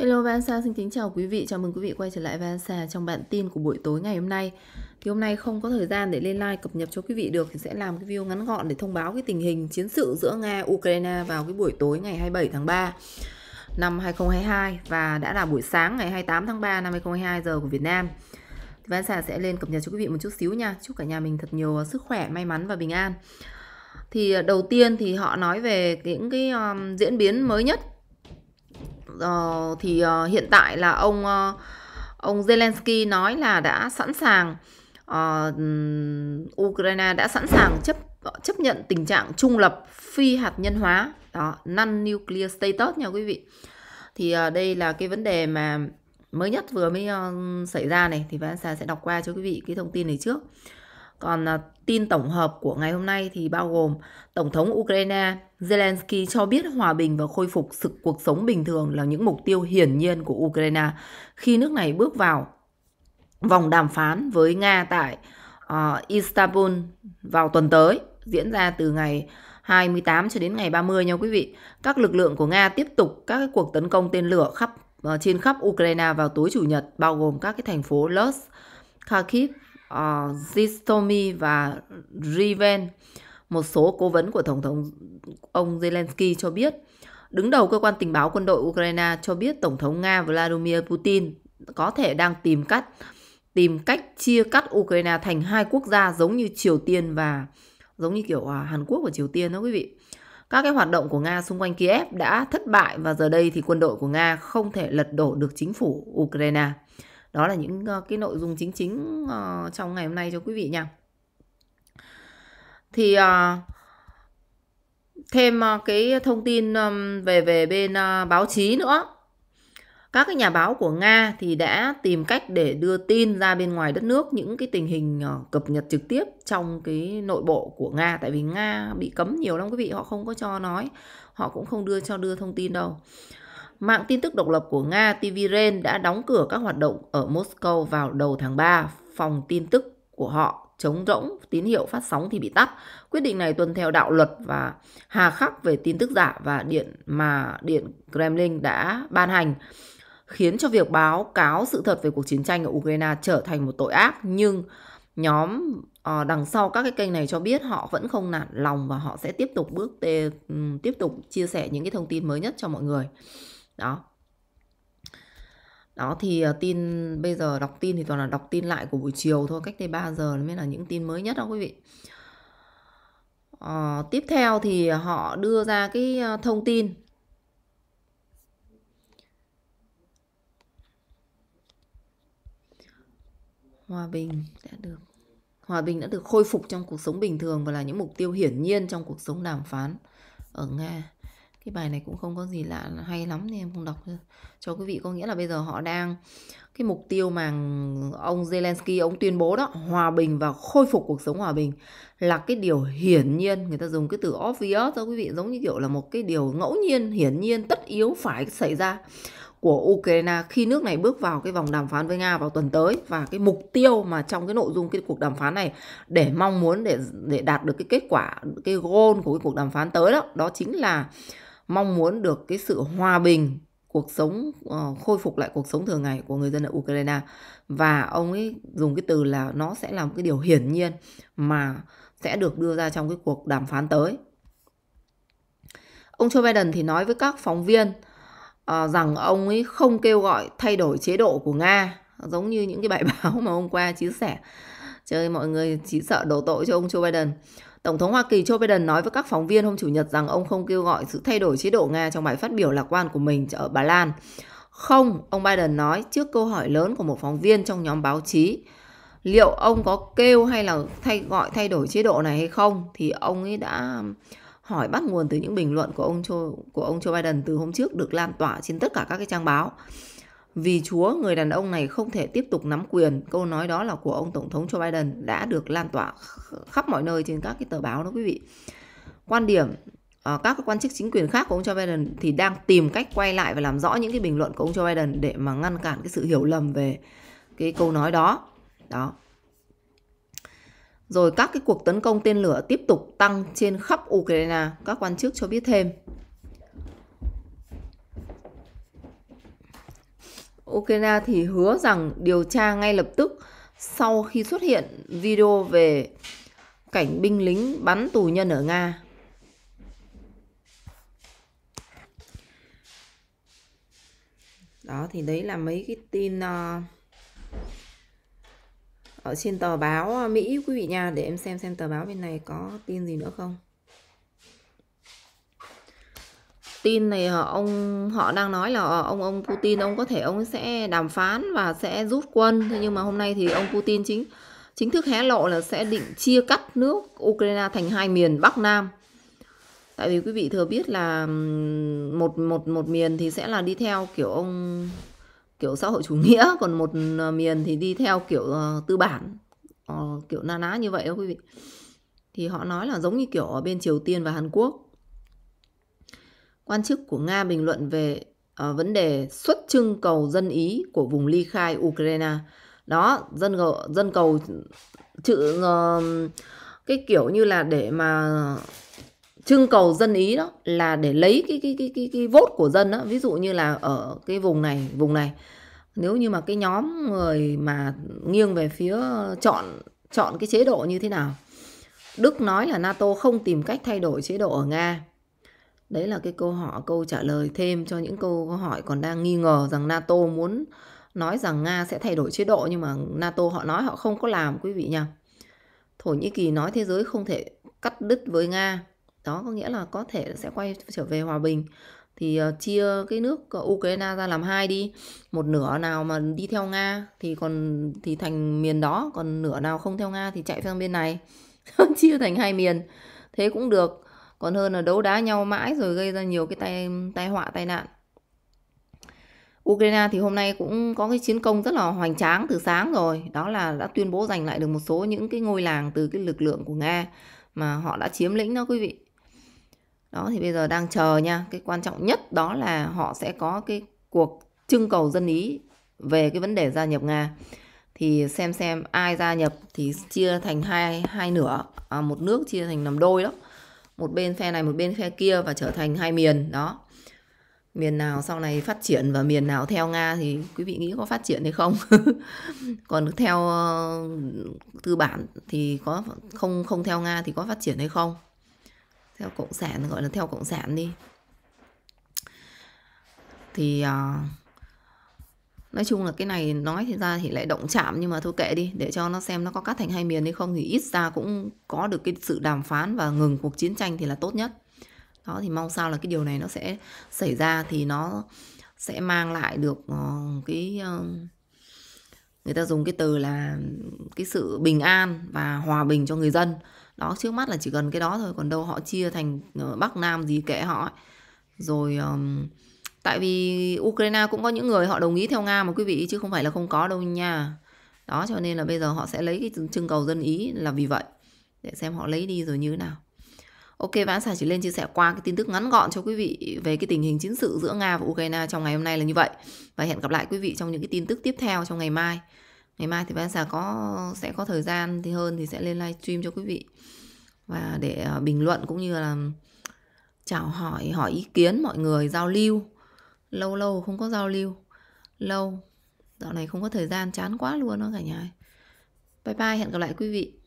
Hello Vansa xin kính chào quý vị, chào mừng quý vị quay trở lại Vansa trong bản tin của buổi tối ngày hôm nay. Thì hôm nay không có thời gian để lên live cập nhật cho quý vị được thì sẽ làm cái video ngắn gọn để thông báo cái tình hình chiến sự giữa Nga Ukraine vào cái buổi tối ngày 27 tháng 3 năm 2022 và đã là buổi sáng ngày 28 tháng 3 năm 2022 giờ của Việt Nam. Vansa sẽ lên cập nhật cho quý vị một chút xíu nha. Chúc cả nhà mình thật nhiều sức khỏe, may mắn và bình an. Thì ờ, đầu tiên thì họ nói về những cái um, diễn biến mới nhất uh, thì uh, hiện tại là ông uh, ông Zelensky nói là đã sẵn sàng uh, Ukraine đã sẵn sàng chấp chấp nhận tình trạng trung lập phi hạt nhân hóa đó non nuclear status nha quý vị thì uh, đây là cái vấn đề mà mới nhất vừa mới uh, xảy ra này thì Vanessa sẽ đọc qua cho quý vị cái thông tin này trước còn à, tin tổng hợp của ngày hôm nay thì bao gồm Tổng thống Ukraine Zelensky cho biết hòa bình và khôi phục sự cuộc sống bình thường là những mục tiêu hiển nhiên của Ukraine khi nước này bước vào vòng đàm phán với Nga tại uh, Istanbul vào tuần tới, diễn ra từ ngày 28 cho đến ngày 30 nha quý vị. Các lực lượng của Nga tiếp tục các cuộc tấn công tên lửa khắp uh, trên khắp Ukraine vào tối chủ nhật bao gồm các cái thành phố Lutsk, Kharkiv, uh, Zistomi và Riven, một số cố vấn của Tổng thống ông Zelensky cho biết. Đứng đầu cơ quan tình báo quân đội Ukraine cho biết Tổng thống Nga Vladimir Putin có thể đang tìm cách tìm cách chia cắt Ukraine thành hai quốc gia giống như Triều Tiên và giống như kiểu à, Hàn Quốc và Triều Tiên đó quý vị. Các cái hoạt động của Nga xung quanh Kiev đã thất bại và giờ đây thì quân đội của Nga không thể lật đổ được chính phủ Ukraine đó là những ờ, cái nội dung chính chính ờ, trong ngày hôm nay cho quý vị nha thì ờ, thêm cái thông tin về về bên báo chí nữa các cái nhà báo của nga thì đã tìm cách để đưa tin ra bên ngoài đất nước những cái tình hình cập nhật trực tiếp trong cái nội bộ của nga tại vì nga bị cấm nhiều lắm quý vị họ không có cho nói họ cũng không đưa cho đưa thông tin đâu mạng tin tức độc lập của Nga TV TVRen đã đóng cửa các hoạt động ở Moscow vào đầu tháng 3. Phòng tin tức của họ chống rỗng, tín hiệu phát sóng thì bị tắt. Quyết định này tuân theo đạo luật và hà khắc về tin tức giả và điện mà Điện Kremlin đã ban hành khiến cho việc báo cáo sự thật về cuộc chiến tranh ở Ukraine trở thành một tội ác nhưng nhóm ờ, đằng sau các cái kênh này cho biết họ vẫn không nản lòng và họ sẽ tiếp tục bước tê, ừ, tiếp tục chia sẻ những cái thông tin mới nhất cho mọi người đó đó thì ờ, tin bây giờ đọc tin thì toàn là đọc tin lại của buổi chiều thôi cách đây 3 giờ mới là những tin mới nhất đó quý vị à, tiếp theo thì họ đưa ra cái ờ, thông tin hòa bình đã được hòa bình đã được khôi phục trong cuộc sống bình thường và là những mục tiêu hiển nhiên trong cuộc sống đàm phán ở nga cái bài này cũng không có gì lạ hay lắm nên em không đọc cho quý vị có nghĩa là bây giờ họ đang cái mục tiêu mà ông Zelensky ông tuyên bố đó hòa bình và khôi phục cuộc sống hòa bình là cái điều hiển nhiên người ta dùng cái từ obvious cho quý vị giống như kiểu là một cái điều ngẫu nhiên hiển nhiên tất yếu phải xảy ra của Ukraine khi nước này bước vào cái vòng đàm phán với Nga vào tuần tới và cái mục tiêu mà trong cái nội dung cái cuộc đàm phán này để mong muốn để để đạt được cái kết quả cái goal của cái cuộc đàm phán tới đó đó chính là mong muốn được cái sự hòa bình cuộc sống uh, khôi phục lại cuộc sống thường ngày của người dân ở Ukraine và ông ấy dùng cái từ là nó sẽ là một cái điều hiển nhiên mà sẽ được đưa ra trong cái cuộc đàm phán tới. Ông Joe Biden thì nói với các phóng viên uh, rằng ông ấy không kêu gọi thay đổi chế độ của Nga giống như những cái bài báo mà hôm qua chia sẻ. Trời mọi người chỉ sợ đổ tội cho ông Joe Biden. Tổng thống Hoa Kỳ Joe Biden nói với các phóng viên hôm Chủ nhật rằng ông không kêu gọi sự thay đổi chế độ Nga trong bài phát biểu lạc quan của mình ở Bà Lan. Không, ông Biden nói trước câu hỏi lớn của một phóng viên trong nhóm báo chí liệu ông có kêu hay là thay gọi thay đổi chế độ này hay không thì ông ấy đã hỏi bắt nguồn từ những bình luận của ông Joe, của ông Joe Biden từ hôm trước được lan tỏa trên tất cả các cái trang báo. Vì Chúa, người đàn ông này không thể tiếp tục nắm quyền. Câu nói đó là của ông Tổng thống Joe Biden đã được lan tỏa khắp mọi nơi trên các cái tờ báo đó quý vị. Quan điểm ờ, các quan chức chính quyền khác của ông Joe Biden thì đang tìm cách quay lại và làm rõ những cái bình luận của ông Joe Biden để mà ngăn cản cái sự hiểu lầm về cái câu nói đó. Đó. Rồi các cái cuộc tấn công tên lửa tiếp tục tăng trên khắp Ukraine, các quan chức cho biết thêm. Ukraine thì hứa rằng điều tra ngay lập tức sau khi xuất hiện video về cảnh binh lính bắn tù nhân ở Nga. Đó thì đấy là mấy cái tin ờ, ở trên tờ báo ờ, Mỹ quý vị nha để em xem xem tờ báo bên này có tin gì nữa không. tin này ông họ đang nói là ờ, ông ông Putin ông có thể ông sẽ đàm phán và sẽ rút quân thế nhưng mà hôm nay thì ông Putin chính chính thức hé lộ là sẽ định chia cắt nước Ukraine thành hai miền Bắc Nam tại vì quý vị thừa biết là một một một miền thì sẽ là đi theo kiểu ông kiểu xã hội chủ nghĩa còn một ờ, miền thì đi theo kiểu ờ, tư bản kiểu na ná như vậy đó quý vị thì họ nói là giống như kiểu ở bên Triều Tiên và Hàn Quốc Quan chức của Nga bình luận về uh, vấn đề xuất trưng cầu dân Ý của vùng ly khai Ukraine. Đó, dân dân cầu chữ uh, cái kiểu như là để mà trưng cầu dân ý đó là để lấy cái cái cái cái cái vốt của dân đó ví dụ như là ở cái vùng này vùng này nếu như mà cái nhóm người mà nghiêng về phía chọn chọn cái chế độ như thế nào Đức nói là NATO không tìm cách thay đổi chế độ ở Nga Đấy là cái câu hỏi câu trả lời thêm cho những câu hỏi còn đang nghi ngờ rằng NATO muốn nói rằng Nga sẽ thay đổi chế độ nhưng mà NATO họ nói họ không có làm quý vị nha. Thổ Nhĩ Kỳ nói thế giới không thể cắt đứt với Nga. Đó có nghĩa là có thể sẽ quay trở về hòa bình thì ờ, chia cái nước ờ, Ukraine ra làm hai đi một nửa nào mà đi theo Nga thì còn thì thành miền đó còn nửa nào không theo Nga thì chạy sang bên này chia thành hai miền thế cũng được còn hơn là đấu đá nhau mãi rồi gây ra nhiều cái tai tai họa tai nạn Ukraine thì hôm nay cũng có cái chiến công rất là hoành tráng từ sáng rồi đó là đã tuyên bố giành lại được một số những cái ngôi làng từ cái lực lượng của Nga mà họ đã chiếm lĩnh đó quý vị đó thì bây giờ đang chờ nha cái quan trọng nhất đó là họ sẽ có cái cuộc trưng cầu dân ý về cái vấn đề gia nhập Nga thì xem xem ai gia nhập thì chia thành hai hai nửa à, một nước chia thành làm đôi đó một bên phe này một bên phe kia và trở thành hai miền đó miền nào sau này phát triển và miền nào theo nga thì quý vị nghĩ có phát triển hay không còn theo ờ, tư bản thì có không không theo nga thì có phát triển hay không theo cộng sản gọi là theo cộng sản đi thì uh, Nói chung là cái này nói thì ra thì lại động chạm nhưng mà thôi kệ đi để cho nó xem nó có cắt thành hai miền hay không thì ít ra cũng có được cái sự đàm phán và ngừng cuộc chiến tranh thì là tốt nhất. Đó thì mong sao là cái điều này nó sẽ xảy ra thì nó sẽ mang lại được ờ, cái ờ, người ta dùng cái từ là cái sự bình an và hòa bình cho người dân. Đó trước mắt là chỉ cần cái đó thôi còn đâu họ chia thành ờ, bắc nam gì kệ họ. Rồi um, tại vì Ukraine cũng có những người họ đồng ý theo Nga mà quý vị chứ không phải là không có đâu nha đó cho nên là bây giờ họ sẽ lấy cái trưng cầu dân ý là vì vậy để xem họ lấy đi rồi như thế nào Ok, Vãn Xà chỉ lên chia sẻ qua cái tin tức ngắn gọn cho quý vị về cái tình hình chiến sự giữa Nga và Ukraine trong ngày hôm nay là như vậy. Và hẹn gặp lại quý vị trong những cái tin tức tiếp theo trong ngày mai. Ngày mai thì Vãn Xà có sẽ có thời gian thì hơn thì sẽ lên live stream cho quý vị. Và để à, bình luận cũng như là chào hỏi, hỏi ý kiến mọi người, giao lưu lâu lâu không có giao lưu lâu dạo này không có thời gian chán quá luôn đó cả nhà bye bye hẹn gặp lại quý vị